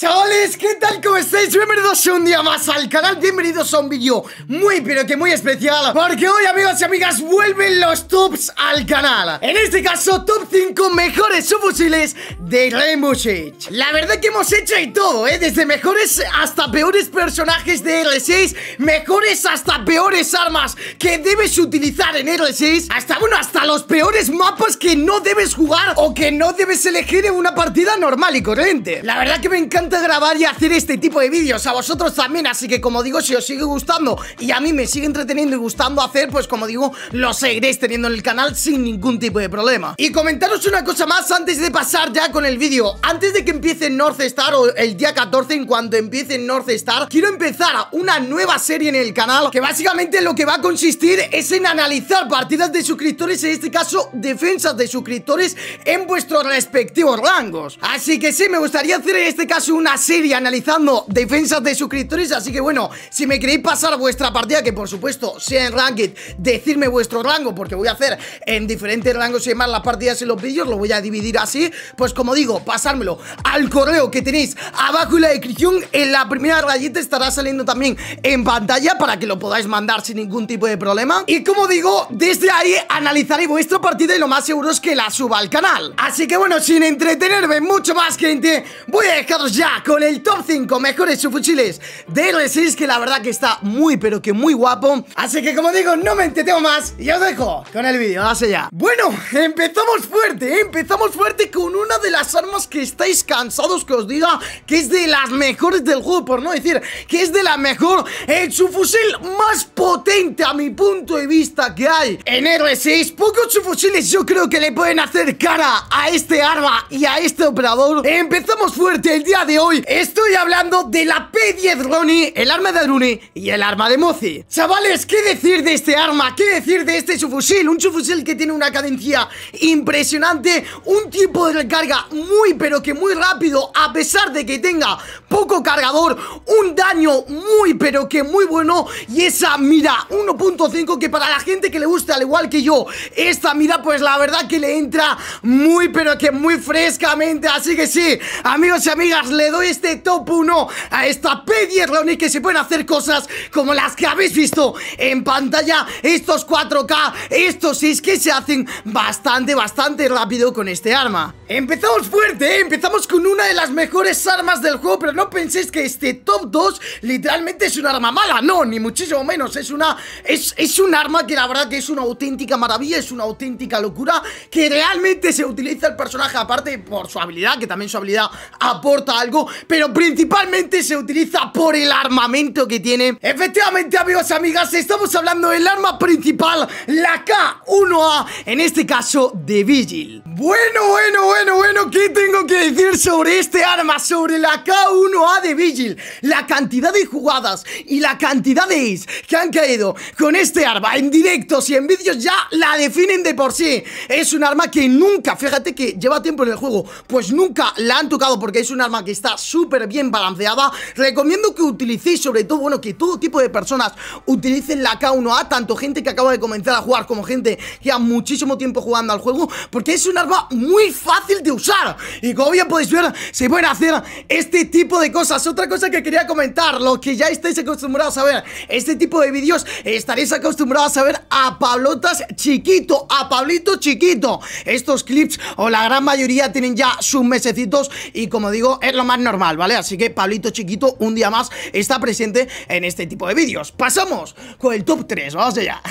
Chavales, ¿qué tal? ¿Cómo estáis? Bienvenidos un día más al canal, bienvenidos a un vídeo muy pero que muy especial Porque hoy amigos y amigas vuelven los tops al canal En este caso, top 5 mejores subfusiles de Rainbow Six La verdad que hemos hecho ahí todo, ¿eh? Desde mejores hasta peores personajes de R6 Mejores hasta peores armas que debes utilizar en R6 Hasta, bueno, hasta los peores mapas que no debes jugar o que no debes elegir en una partida normal y corriente La verdad que me encanta de grabar y hacer este tipo de vídeos, a vosotros también, así que como digo, si os sigue gustando y a mí me sigue entreteniendo y gustando hacer, pues como digo, lo seguiréis teniendo en el canal sin ningún tipo de problema. Y comentaros una cosa más antes de pasar ya con el vídeo, antes de que empiece North Star o el día 14 en cuanto empiece North Star, quiero empezar una nueva serie en el canal que básicamente lo que va a consistir es en analizar partidas de suscriptores, en este caso defensas de suscriptores en vuestros respectivos rangos. Así que sí, me gustaría hacer en este caso un una serie analizando defensas de suscriptores Así que bueno, si me queréis pasar vuestra partida Que por supuesto sea en Ranked decirme vuestro rango, porque voy a hacer en diferentes rangos y demás las partidas y los vídeos Lo voy a dividir así, pues como digo, pasármelo al correo que tenéis abajo en la descripción En la primera rayita estará saliendo también en pantalla Para que lo podáis mandar sin ningún tipo de problema Y como digo, desde ahí analizaré vuestra partida Y lo más seguro es que la suba al canal Así que bueno, sin entretenerme mucho más gente Voy a dejaros ya con el top 5 mejores subfusiles de R6 que la verdad que está muy pero que muy guapo Así que como digo, no me entretengo más y os dejo con el vídeo, hace ya, Bueno, empezamos fuerte, ¿eh? empezamos fuerte con una de las armas que estáis cansados que os diga Que es de las mejores del juego, por no decir que es de la mejor El subfusil más potente a mi punto de vista que hay en R6 Pocos subfusiles yo creo que le pueden hacer cara a este arma y a este operador Empezamos fuerte el día de hoy estoy hablando de la P10 Roni, el arma de Arune y el arma de Mozi. Chavales, ¿qué decir de este arma? ¿Qué decir de este subfusil? Un subfusil que tiene una cadencia impresionante, un tiempo de recarga muy pero que muy rápido, a pesar de que tenga poco cargador, un daño muy pero que muy bueno y esa mira 1.5 que para la gente que le gusta al igual que yo, esta mira pues la verdad que le entra muy pero que muy frescamente, así que sí, amigos y amigas, le doy este top 1 a esta P10 que se pueden hacer cosas como las que habéis visto en pantalla Estos 4K, estos 6 que se hacen bastante, bastante rápido con este arma Empezamos fuerte, ¿eh? empezamos con una de las mejores armas del juego Pero no penséis que este top 2 literalmente es un arma mala No, ni muchísimo menos, es una... Es, es un arma que la verdad que es una auténtica maravilla Es una auténtica locura que realmente se utiliza el personaje Aparte por su habilidad, que también su habilidad aporta algo pero principalmente se utiliza por el armamento que tiene. Efectivamente, amigos, amigas, estamos hablando del arma principal, la K1A, en este caso de Vigil. Bueno, bueno, bueno, bueno, ¿qué tengo que decir sobre este arma? Sobre la K1A de Vigil. La cantidad de jugadas y la cantidad de is que han caído con este arma en directos y en vídeos ya la definen de por sí. Es un arma que nunca, fíjate que lleva tiempo en el juego, pues nunca la han tocado porque es un arma que está súper bien balanceada. Recomiendo que utilicéis, sobre todo, bueno, que todo tipo de personas utilicen la K1A, tanto gente que acaba de comenzar a jugar como gente que ha muchísimo tiempo jugando al juego, porque es un arma muy fácil de usar. Y como bien podéis ver, se pueden hacer este tipo de cosas. Otra cosa que quería comentar, los que ya estáis acostumbrados a ver este tipo de vídeos, estaréis acostumbrados a ver a Pablotas chiquito, a Pablito chiquito. Estos clips, o la gran mayoría, tienen ya sus mesecitos y como digo, es lo más más normal, ¿vale? Así que Pablito Chiquito un día más está presente en este tipo de vídeos. Pasamos con el top 3, vamos allá.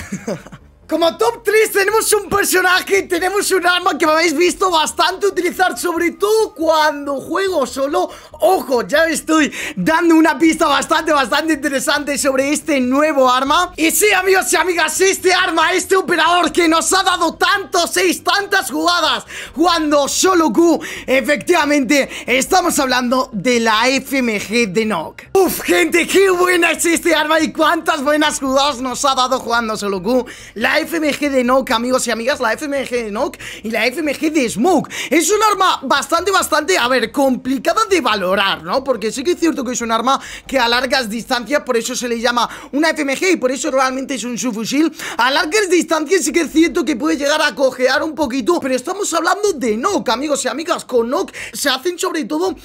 Como top 3 tenemos un personaje, tenemos un arma que me habéis visto bastante utilizar, sobre todo cuando juego solo. Ojo, ya estoy dando una pista bastante, bastante interesante sobre este nuevo arma. Y sí, amigos y amigas, este arma, este operador que nos ha dado tantos seis, tantas jugadas Jugando solo Q, efectivamente, estamos hablando de la FMG de Nock. Uf, gente, qué buena es este arma y cuántas buenas jugadas nos ha dado jugando solo Q. La FMG de Nok amigos y amigas, la FMG de Nok y la FMG de Smoke. Es un arma bastante, bastante, a ver, complicada de valorar, ¿no? Porque sí que es cierto que es un arma que a largas distancias, por eso se le llama una FMG y por eso realmente es un subfusil. A largas distancias sí que es cierto que puede llegar a cojear un poquito, pero estamos hablando de Nok amigos y amigas. Con Nok se hacen sobre todo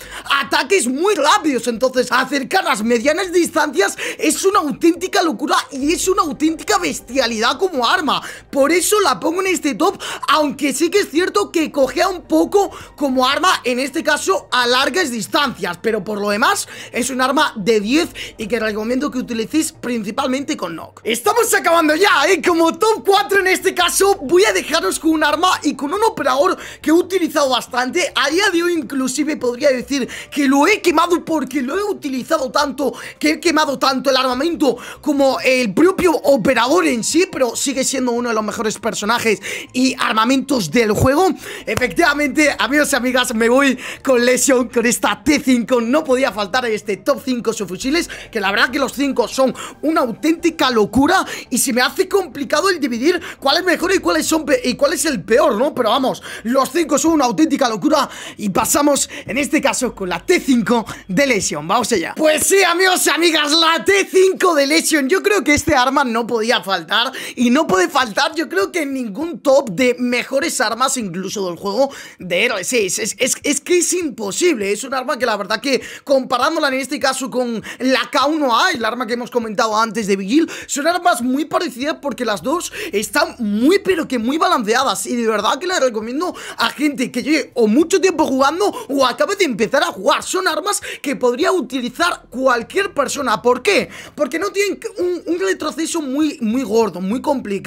ataques muy rápidos, entonces acercar las medianas distancias es una auténtica locura y es una auténtica bestialidad como arma. Por eso la pongo en este top, aunque sí que es cierto que cogea un poco como arma, en este caso a largas distancias. Pero por lo demás, es un arma de 10 y que recomiendo que utilicéis principalmente con Nock. Estamos acabando ya, ¿eh? Como top 4 en este caso, voy a dejaros con un arma y con un operador que he utilizado bastante. A día de hoy inclusive podría decir que lo he quemado porque lo he utilizado tanto, que he quemado tanto el armamento como el propio operador en sí, pero sí que siendo uno de los mejores personajes y armamentos del juego Efectivamente, amigos y amigas, me voy con lesión con esta T5 No podía faltar este top 5 fusiles, Que la verdad que los 5 son una auténtica locura Y se me hace complicado el dividir cuál es mejor y cuáles son y cuál es el peor, ¿no? Pero vamos, los 5 son una auténtica locura Y pasamos, en este caso, con la T5 de lesión Vamos allá Pues sí, amigos y amigas, la T5 de lesión, Yo creo que este arma no podía faltar Y no podía de faltar, yo creo que en ningún top de mejores armas, incluso del juego de héroes, es, es, que es imposible, es un arma que la verdad que comparándola en este caso con la K1A, el arma que hemos comentado antes de Vigil, son armas muy parecidas porque las dos están muy pero que muy balanceadas y de verdad que le recomiendo a gente que lleve o mucho tiempo jugando o acabe de empezar a jugar, son armas que podría utilizar cualquier persona, ¿por qué? Porque no tienen un, un retroceso muy, muy gordo, muy complicado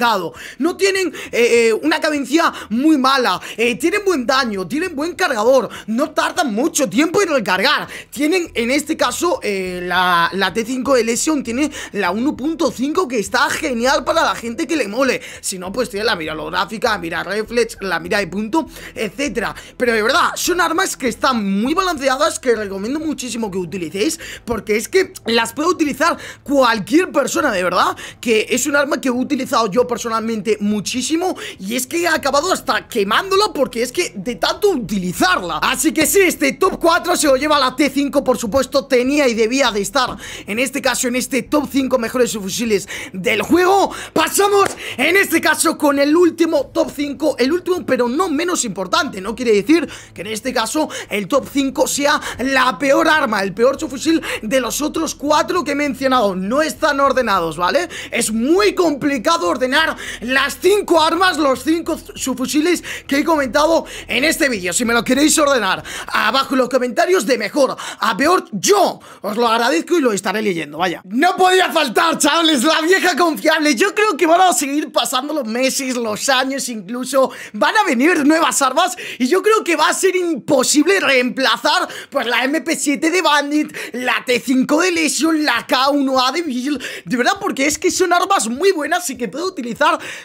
no tienen eh, eh, una cadencia muy mala. Eh, tienen buen daño, tienen buen cargador. No tardan mucho tiempo en recargar. Tienen, en este caso, la, T5 de Lesion. Tiene la 1.5 que está genial para la gente que le mole. Si no, pues tiene la mira holográfica, la mira reflex, la mira de punto, etcétera. Pero de verdad, son armas que están muy balanceadas. Que recomiendo muchísimo que utilicéis. Porque es que las puede utilizar cualquier persona, de verdad. Que es un arma que he utilizado yo personalmente muchísimo Y es que he acabado hasta quemándola porque es que de tanto utilizarla Así que si este top 4 se lo lleva la T5 por supuesto Tenía y debía de estar en este caso en este top 5 mejores fusiles del juego Pasamos en este caso con el último top 5 El último pero no menos importante No quiere decir que en este caso el top 5 sea la peor arma El peor fusil de los otros 4 que he mencionado No están ordenados, ¿vale? Es muy complicado ordenar las 5 armas, los 5 subfusiles que he comentado en este vídeo. Si me lo queréis ordenar abajo en los comentarios de mejor a peor, yo os lo agradezco y lo estaré leyendo, vaya. No podía faltar, chavales, la vieja confiable. Yo creo que van a seguir pasando los meses, los años incluso. Van a venir nuevas armas y yo creo que va a ser imposible reemplazar pues la MP7 de Bandit, la T5 de Lesion, la K1A de Bill De verdad, porque es que son armas muy buenas y que puedo utilizar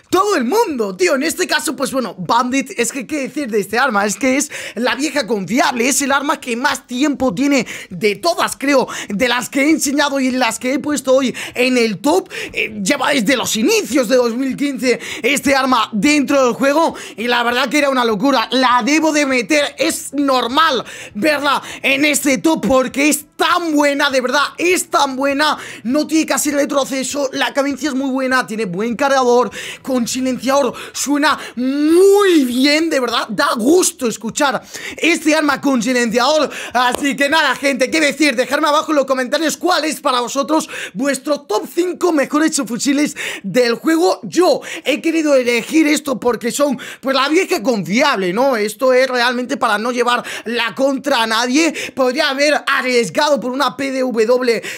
todo el mundo, tío En este caso, pues bueno, Bandit, es que qué decir de este arma Es que es la vieja confiable, es el arma que más tiempo tiene de todas, creo De las que he enseñado y las que he puesto hoy en el top eh, Lleva desde los inicios de 2015 este arma dentro del juego Y la verdad que era una locura, la debo de meter, es normal verla en este top porque es tan buena, de verdad, es tan buena No tiene casi retroceso, la cadencia es muy buena Tiene buen cargador, con silenciador Suena muy bien, de verdad Da gusto escuchar este arma con silenciador Así que nada, gente, qué decir Dejarme abajo en los comentarios cuál es para vosotros Vuestro top 5 mejores fusiles del juego Yo he querido elegir esto porque son, pues la vieja confiable, ¿no? Esto es realmente para no llevar la contra a nadie Podría haber arriesgado por una PDW,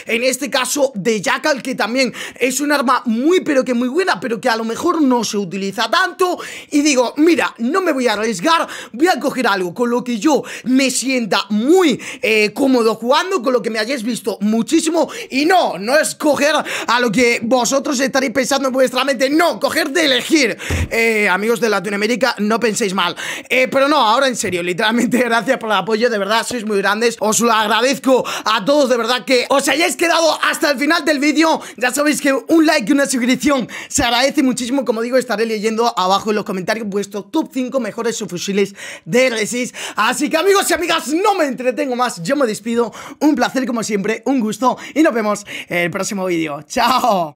en este caso de Jackal, que también es un arma muy pero que muy buena, pero que a lo mejor no se utiliza tanto. Y digo, mira, no me voy a arriesgar, voy a coger algo con lo que yo me sienta muy eh, cómodo jugando, con lo que me hayáis visto muchísimo. Y no, no es coger a lo que vosotros estaréis pensando en vuestra mente, no, coger de elegir. Eh, amigos de Latinoamérica, no penséis mal. Eh, pero no, ahora en serio, literalmente, gracias por el apoyo, de verdad, sois muy grandes. Os lo agradezco a todos, de verdad que os hayáis quedado hasta el final del vídeo. Ya sabéis que un like y una suscripción se agradece muchísimo. Como digo, estaré leyendo abajo en los comentarios vuestros top 5 mejores subfusiles de resis Así que amigos y amigas, no me entretengo más. Yo me despido. Un placer como siempre, un gusto y nos vemos en el próximo vídeo. ¡Chao!